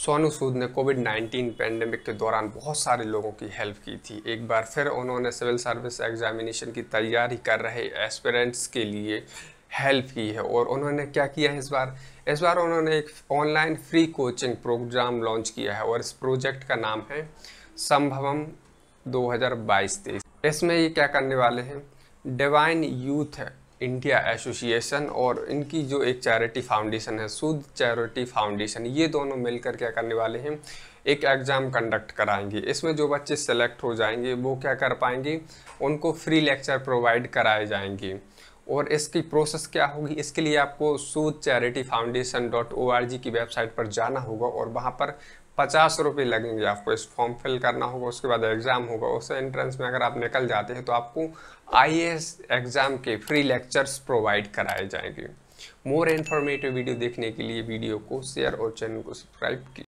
सोनू सूद ने Covid 19 pandemic के दौरान बहुत सारे लोगों की हेल्प की थी एक बार फिर उन्होंने सिविल सर्विस एग्जामिनेशन की तैयारी कर रहे एस्पिरेंट्स के लिए हेल्प की है और उन्होंने क्या किया है इस बार इस बार उन्होंने एक online free coaching program launch किया है और इस प्रोजेक्ट का नाम है संभवम 2022 हज़ार इसमें ये क्या करने वाले हैं डिवाइन यूथ इंडिया एसोसिएशन और इनकी जो एक चैरिटी फाउंडेशन है सुध चैरिटी फाउंडेशन ये दोनों मिलकर क्या करने वाले हैं एक एग्ज़ाम कंडक्ट कराएंगे इसमें जो बच्चे सेलेक्ट हो जाएंगे वो क्या कर पाएंगे उनको फ्री लेक्चर प्रोवाइड कराए जाएंगे और इसकी प्रोसेस क्या होगी इसके लिए आपको Sood charity foundation dot O R G की वेबसाइट पर जाना होगा और वहाँ पर पचास रुपये लगेंगे आपको इस फॉर्म फिल करना होगा उसके बाद एग्ज़ाम होगा उस एंट्रेंस में अगर आप निकल जाते हैं तो आपको आई एग्ज़ाम के फ्री लेक्चर्स प्रोवाइड कराए जाएंगे मोर इन्फॉर्मेटिव वीडियो देखने के लिए वीडियो को शेयर और चैनल को सब्सक्राइब की